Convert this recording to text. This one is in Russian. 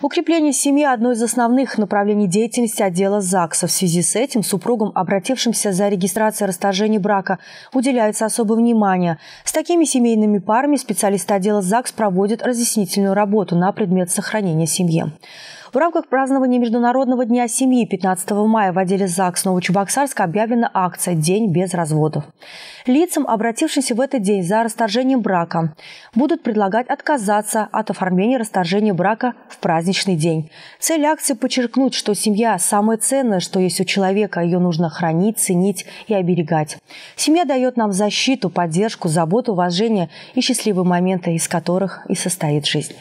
Укрепление семьи – одно из основных направлений деятельности отдела ЗАГСа. В связи с этим супругам, обратившимся за регистрацией расторжения брака, уделяется особое внимание. С такими семейными парами специалисты отдела ЗАГС проводят разъяснительную работу на предмет сохранения семьи. В рамках празднования Международного дня семьи 15 мая в отделе ЗАГС Новочебоксарска объявлена акция «День без разводов». Лицам, обратившимся в этот день за расторжением брака, будут предлагать отказаться от оформления расторжения брака в праздничный день. Цель акции – подчеркнуть, что семья – самое ценное, что есть у человека, ее нужно хранить, ценить и оберегать. Семья дает нам защиту, поддержку, заботу, уважение и счастливые моменты, из которых и состоит жизнь.